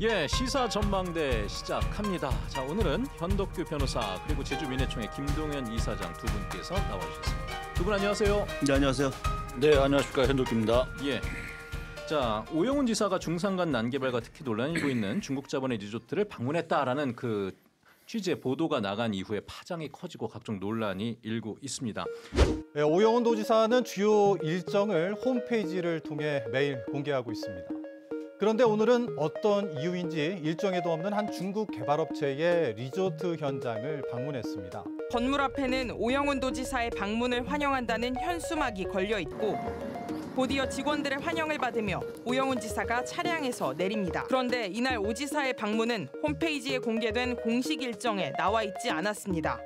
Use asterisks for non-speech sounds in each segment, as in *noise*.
예, 시사 전망대 시작합니다. 자, 오늘은 현덕규 변호사 그리고 제주민해총의 김동현 이사장 두 분께서 나와주셨습니다. 두 분 안녕하세요. 네 안녕하세요. 네 안녕하십니까 현덕규입니다. 예. 자 오영훈 지사가 중산간 난개발과 특히 논란이 고 있는 중국 자본의 리조트를 방문했다라는 그 취재 보도가 나간 이후에 파장이 커지고 각종 논란이 일고 있습니다. 네, 오영훈 도지사는 주요 일정을 홈페이지를 통해 매일 공개하고 있습니다. 그런데 오늘은 어떤 이유인지 일정에도 없는 한 중국 개발업체의 리조트 현장을 방문했습니다. 건물 앞에는 오영훈 도지사의 방문을 환영한다는 현수막이 걸려 있고 곧이어 직원들의 환영을 받으며 오영훈 지사가 차량에서 내립니다. 그런데 이날 오 지사의 방문은 홈페이지에 공개된 공식 일정에 나와 있지 않았습니다.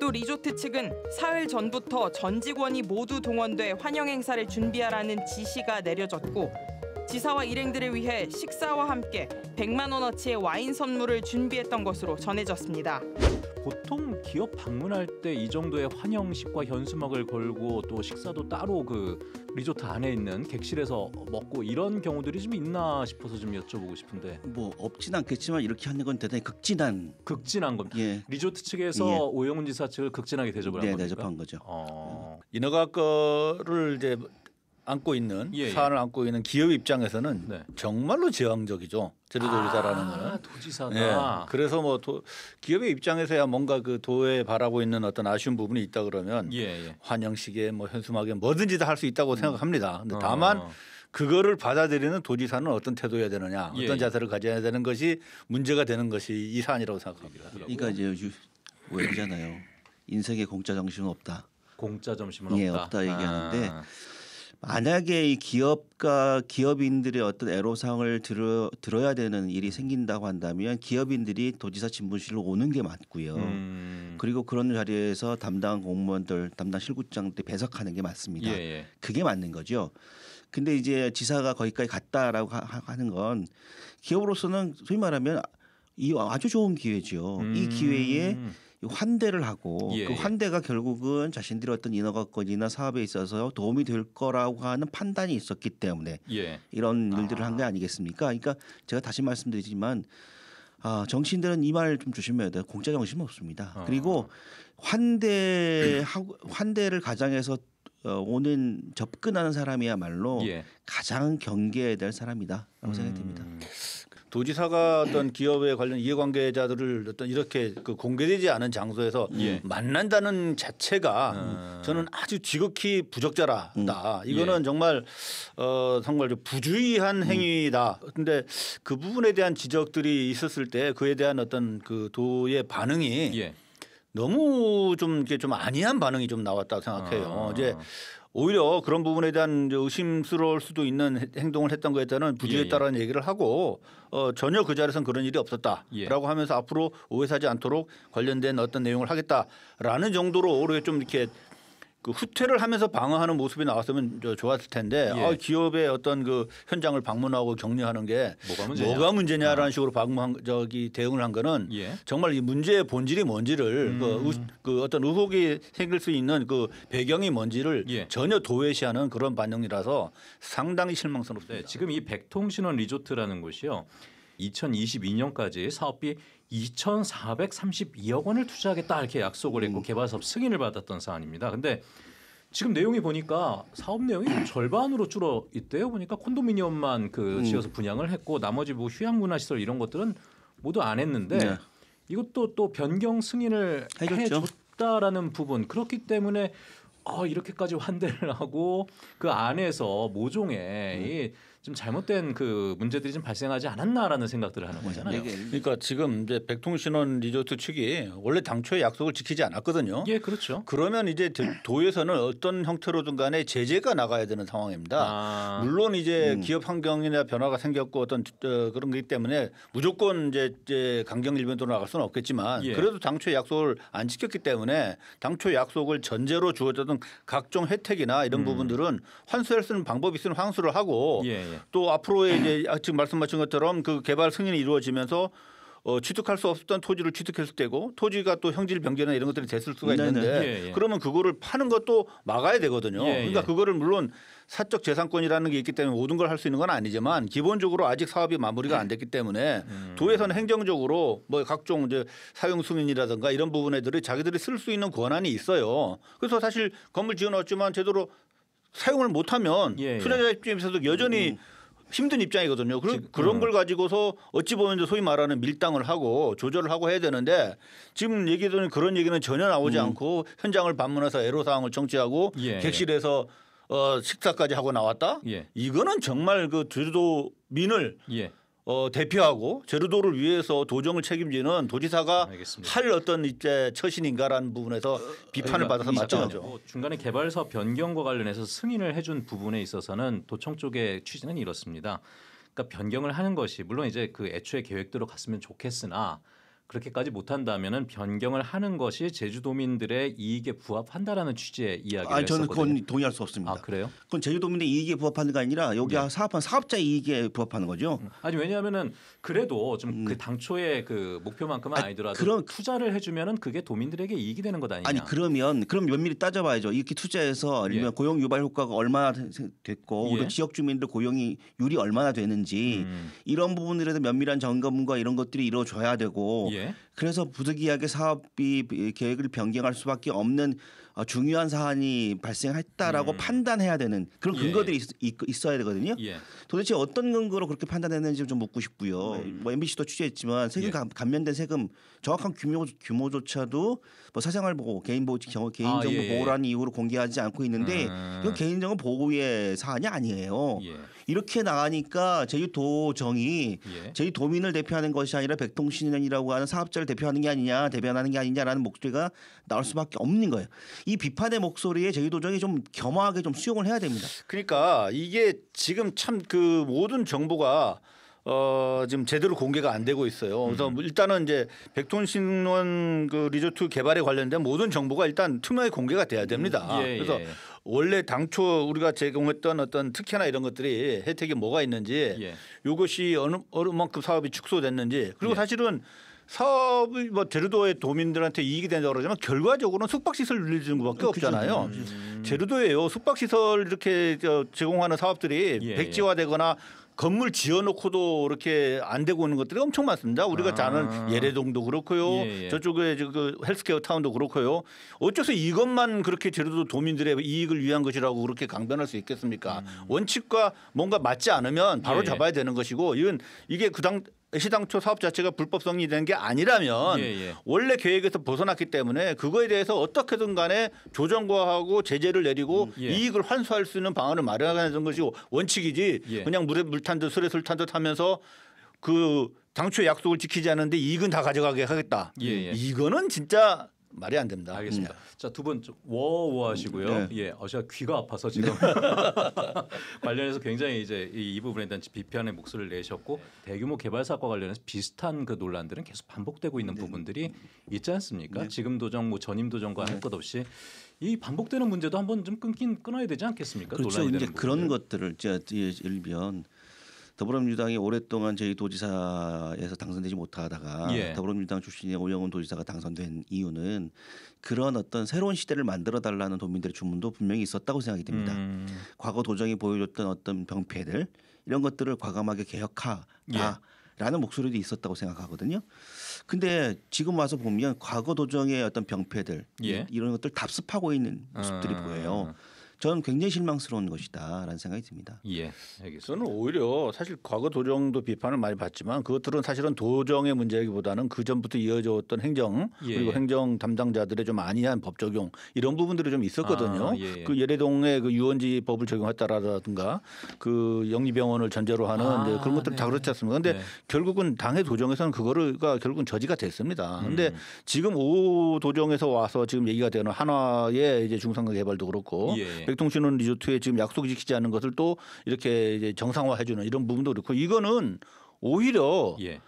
또 리조트 측은 사흘 전부터 전 직원이 모두 동원돼 환영 행사를 준비하라는 지시가 내려졌고 지사와 일행들을 위해 식사와 함께 100만 원어치의 와인 선물을 준비했던 것으로 전해졌습니다. 보통 기업 방문할 때 이 정도의 환영식과 현수막을 걸고 또 식사도 따로 그 리조트 안에 있는 객실에서 먹고 이런 경우들이 좀 있나 싶어서 좀 여쭤보고 싶은데 뭐 없진 않겠지만 이렇게 하는 건 대단히 극진한 극진한 겁니다. 예. 리조트 측에서 예. 오영훈 지사 측을 극진하게 대접을 네, 한 겁니까? 대접한 거죠. 어. 인허가 거를 이제 안고 있는 예, 예. 사안을 안고 있는 기업 입장에서는 네. 정말로 제왕적이죠. 제도지사라는 아, 거는. 도지사가. 예. 그래서 뭐 도, 기업의 입장에서야 뭔가 그 도에 바라고 있는 어떤 아쉬운 부분이 있다 그러면 예, 예. 환영식에 뭐 현수막에 뭐든지 다 할 수 있다고 음. 생각합니다. 근데 어. 다만 어. 그거를 받아들이는 도지사는 어떤 태도여야 되느냐, 예, 어떤 자세를 가져야 되는 것이 문제가 되는 것이 이 사안이라고 생각합니다. 그러니까 이제 요잖아요 뭐 인생에 공짜 정신은 없다. 공짜 점심은 예, 없다. 없다 얘기하는데 아. 만약에 이 기업과 기업인들의 어떤 애로사항을 들어, 들어야 되는 일이 음. 생긴다고 한다면 기업인들이 도지사 진분실로 오는 게 맞고요. 음. 그리고 그런 자리에서 담당 공무원들, 담당 실국장들 배석하는 게 맞습니다. 예, 예. 그게 맞는 거죠. 근데 이제 지사가 거기까지 갔다라고 하, 는건 기업으로서는 소위 말하면 이 아주 좋은 기회죠. 음. 이 기회에 환대를 하고 그 예, 그 환대가 결국은 자신들의 어떤 인허가권이나 사업에 있어서 도움이 될 거라고 하는 판단이 있었기 때문에 예. 이런 아. 일들을 아. 한게 아니겠습니까? 그러니까 제가 다시 말씀드리지만 아, 정치인들은 이 말좀 조심해야 돼요. 공짜 정신 없습니다. 아. 그리고 환대하고 환대를 가장해서 어, 오는 접근하는 사람이야말로 예. 가장 경계해야 될 사람이다라고 음. 생각됩니다. 도지사가 어떤 기업에 관련 이해관계자들을 어떤 이렇게 그 공개되지 않은 장소에서 예. 만난다는 자체가 음. 저는 아주 지극히 부적절하다. 음. 예. 이거는 예. 정말 어 정말 부주의한 음. 행위다. 음. 근데 그 부분에 대한 지적들이 있었을 때 그에 대한 어떤 그 도의 반응이 예. 너무 좀 이렇게 좀 아니한 반응이 좀 나왔다고 생각해요. 아. 이제 오히려 그런 부분에 대한 의심스러울 수도 있는 행동을 했던 거에 따른 부주의했다라는 예, 예. 얘기를 하고 어, 전혀 그 자리에선 그런 일이 예. 없었다라고 예. 하면서 앞으로 오해사지 않도록 관련된 어떤 내용을 하겠다라는 정도로 오히려 좀 이렇게 그 후퇴를 하면서 방어하는 모습이 나왔으면 좋았을 텐데 예. 아, 기업의 어떤 그 현장을 방문하고 격려하는 게 뭐가, 문제냐? 뭐가 문제냐라는 아. 식으로 방문 한 저기 대응을 한 거는 예. 정말 이 문제의 본질이 뭔지를 음. 그, 의, 그, 어떤 의혹이 생길 수 있는 그 배경이 뭔지를 예. 전혀 도외시하는 그런 반영이라서 상당히 실망스럽습니다. 네, 지금 이 백통신원 리조트라는 곳이요. 2022년까지 사업비 2,432억 원을 투자하겠다 이렇게 약속을 했고 음. 개발 사업 승인을 받았던 사안입니다. 근데 지금 내용이 보니까 사업 내용이 절반으로 줄어 있대요. 보니까 콘도미니엄만 그 음. 지어서 분양을 했고 나머지 뭐 휴양문화 시설 이런 것들은 모두 안 했는데 네. 이것도 또 변경 승인을 해줬죠. 해줬다라는 부분 그렇기 때문에 아 이렇게까지 환대를 하고 그 안에서 모종의 음. 좀 잘못된 그 문제들이 좀 발생하지 않았나라는 생각들을 하는 네, 거잖아요. 그러니까 지금 이제 백통신원 리조트 측이 원래 당초에 약속을 지키지 않았거든요. 예, 그렇죠. 그러면 이제 도에서는 어떤 형태로든 간에 제재가 나가야 되는 상황입니다. 아. 물론 이제 음. 기업 환경이나 변화가 생겼고 어떤 어, 그런 게 때문에 무조건 이제, 강경 일변도로 나갈 수는 없겠지만 예. 그래도 당초에 약속을 안 지켰기 때문에 당초 약속을 전제로 주어졌던 각종 혜택이나 이런 음. 부분들은 환수할 수 있는 방법이 있으면 환수를 하고 예. 예. 예. 또 앞으로의 이제 아, 지금 말씀하신 것처럼 그 개발 승인이 이루어지면서 어, 취득할 수 없었던 토지를 취득했을 때고 토지가 또 형질 변경이나 이런 것들이 됐을 수가 있는데 예, 예. 그러면 그거를 파는 것도 막아야 되거든요. 예, 그러니까 예. 그거를 물론 사적 재산권이라는 게 있기 때문에 모든 걸 할 수 있는 건 아니지만 기본적으로 아직 사업이 마무리가 안 됐기 때문에 음. 도에서는 행정적으로 뭐 각종 이제 사용 승인이라든가 이런 부분들이 에 자기들이 쓸 수 있는 권한이 있어요. 그래서 사실 건물 지어놨지만 제대로 사용을 못하면 예, 예. 투자자 입장에서도 여전히 음. 음. 힘든 입장이거든요. 그런 지금, 그런 어. 걸 가지고서 어찌 보면 소위 말하는 밀당을 하고 조절을 하고 해야 되는데 지금 얘기들은 그런 얘기는 전혀 나오지 음. 않고 현장을 방문해서 애로 사항을 정치하고 예, 예, 객실에서 어, 식사까지 하고 나왔다. 예. 이거는 정말 그 제주도민을 예. 어, 대표하고 제주도를 위해서 도정을 책임지는 도지사가 알겠습니다. 할 어떤 이제 처신인가라는 부분에서 어, 비판을 어, 받아서 맞찬가죠 뭐 중간에 개발사 변경과 관련해서 승인을 해준 부분에 있어서는 도청 쪽의 취지는 이렇습니다. 그러니까 변경을 하는 것이 물론 이제 그 애초에 계획대로 갔으면 좋겠으나 그렇게까지 못한다면은 변경을 하는 것이 제주도민들의 이익에 부합한다라는 취지의 이야기를 아, 저는 그건 동의할 수 없습니다. 아, 그래요? 그건 제주도민의 이익에 부합하는게 아니라 여기 네. 사업한 사업자 이익에 부합하는 거죠. 음. 아니 왜냐하면은 그래도 좀그 음. 당초의 그 목표만큼은 아니, 아니더라도 그럼 투자를 해주면은 그게 도민들에게 이익이 되는 것 아니냐? 아니 그러면 그럼 면밀히 따져봐야죠. 이렇게 투자해서 아니면 예. 고용 유발 효과가 얼마나 됐고 예. 우리 지역 주민들 고용이 율리 얼마나 되는지 음. 이런 부분들에 대해서 면밀한 점검과 이런 것들이 이루어져야 되고 예. 예. 그래서 부득이하게 사업비 계획을 변경할 수밖에 없는 어, 중요한 사안이 발생했다라고 음. 판단해야 되는 그런 예. 근거들이 예. 있, 어야 되거든요. 예. 도대체 어떤 근거로 그렇게 판단했는지 좀 묻고 싶고요. 음. 뭐 MBC도 취재했지만 세금 예. 감, 감면된 세금 정확한 규모 규모조차도 뭐 사생활보호, 개인보 개인정보 아, 예, 보호라는 이유로 공개하지 않고 있는데 음. 이건 개인정보 보호의 사안이 아니에요. 예. 이렇게 나가니까 제주도정이 제주도민을 대표하는 것이 아니라 백통신이라고 하는 사업자를 대표하는 게 아니냐, 대변하는 게 아니냐라는 목소리가 나올 수밖에 없는 거예요. 이 비판의 목소리에 제주도정이 좀 겸허하게 좀 수용을 해야 됩니다. 그러니까 이게 지금 참 그 모든 정보가 어 지금 제대로 공개가 안 되고 있어요. 그래서 음. 일단은 이제 백톤신원 그 리조트 개발에 관련된 모든 정보가 일단 투명하 공개가 돼야 됩니다. 음. 예, 그래서 예. 원래 당초 우리가 제공했던 어떤 특혜나 이런 것들이 혜택이 뭐가 있는지 예. 이것이 어느 어느 만큼 사업이 축소됐는지 그리고 예. 사실은 사업이 뭐 제주도의 도민들한테 이익이 된다고 그러지만 결과적으로는 숙박시설 늘리는 것밖에 음, 없잖아요. 음. 음. 제주도에요 숙박시설 이렇게 저 제공하는 사업들이 예, 예. 백지화되거나 예. 건물 지어놓고도 이렇게 안 되고 있는 것들이 엄청 많습니다. 우리가 아. 자는 예래동도 그렇고요. 예, 예. 저쪽에 그 헬스케어 타운도 그렇고요. 어째서 이것만 그렇게 제주도 도민들의 이익을 위한 것이라고 그렇게 강변할 수 있겠습니까? 음. 원칙과 뭔가 맞지 않으면 바로 예. 잡아야 되는 것이고 이건 이게 그당 시당초 사업 자체가 불법 성리된 게 아니라면 예, 예. 원래 계획에서 벗어났기 때문에 그거에 대해서 어떻게든 간에 조정과하고 제재를 내리고 음, 예. 이익을 환수할 수 있는 방안을 마련하는 것이 원칙이지 예. 그냥 물에 물 탄 듯 술에 술 탄 듯 하면서 그 당초 약속을 지키지 않는데 이익은 다 가져가게 하겠다. 예, 예. 이거는 진짜 말이 안 됩니다. 알겠습니다. 네. 자두분 워워 하시고요. 네. 예, 어, 제가 귀가 아파서 지금 네. *laughs* 관련해서 굉장히 이제 이, 이 부분에 대한 비판의 목소리를 내셨고 대규모 개발 사과 관련해서 비슷한 그 논란들은 계속 반복되고 있는 네. 부분들이 있지 않습니까? 네. 지금 도정, 뭐 전임 도정과 할것 네. 없이 이 반복되는 문제도 한번 좀 끊긴 끊어야 되지 않겠습니까? 그렇죠. 이제 그런 것들을 이제 예를 들면 더불어민주당이 오랫동안 저희 도지사에서 당선되지 못하다가 예. 더불어민주당 출신의 오영훈 도지사가 당선된 이유는 그런 어떤 새로운 시대를 만들어 달라는 도민들의 주문도 분명히 있었다고 생각이 됩니다. 음. 과거 도정이 보여줬던 어떤 병폐들 이런 것들을 과감하게 개혁하라. 라는 예. 목소리도 있었다고 생각하거든요. 근데 지금 와서 보면 과거 도정의 어떤 병폐들 예. 이런 것들 답습하고 있는 모습들이 아. 보여요. 저는 굉장히 실망스러운 것이다라는 생각이 듭니다. 예, 알겠습니다. 저는 오히려 사실 과거 도정도 비판을 많이 받지만 그것들은 사실은 도정의 문제이기보다는 그 전부터 이어져왔던 행정 예. 그리고 행정 담당자들의 좀 아니한 법 적용 이런 부분들이 좀 있었거든요. 아, 예. 예. 그 예래동의 그 유원지 법을 적용했다라든가 그 영리병원을 전제로 하는 아, 그런 것들 네. 다 그렇지 않습니까? 그런데 네. 결국은 당의 도정에서는 그거가 결국은 저지가 됐습니다. 그런데 음. 지금 오 도정에서 와서 지금 얘기가 되는 한화의 이제 중상가 개발도 그렇고 예. 백통신원 리조트에 지금 약속 지키지 않은 것을 또 이렇게 이제 정상화해주는 이런 부분도 그렇고 이거는 오히려 예.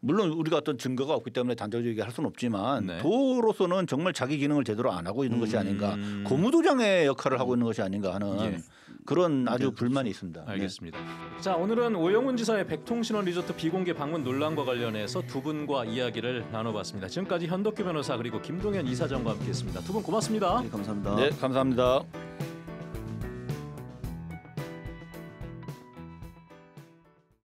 물론 우리가 어떤 증거가 없기 때문에 단적으로 할 수는 없지만 네. 도로서는 정말 자기 기능을 제대로 안 하고 있는 음... 것이 아닌가 음. 고무도장의 역할을 하고 있는 것이 아닌가 하는 예. 그런 아주 네. 불만이 있습니다. 알겠습니다. 네. 자 오늘은 오영훈 지사의 백통신원 리조트 비공개 방문 논란과 관련해서 두 분과 이야기를 나눠봤습니다. 지금까지 현덕규 변호사 그리고 김동현 이사장과 함께했습니다. 두 분 고맙습니다. 네, 감사합니다. 네 감사합니다.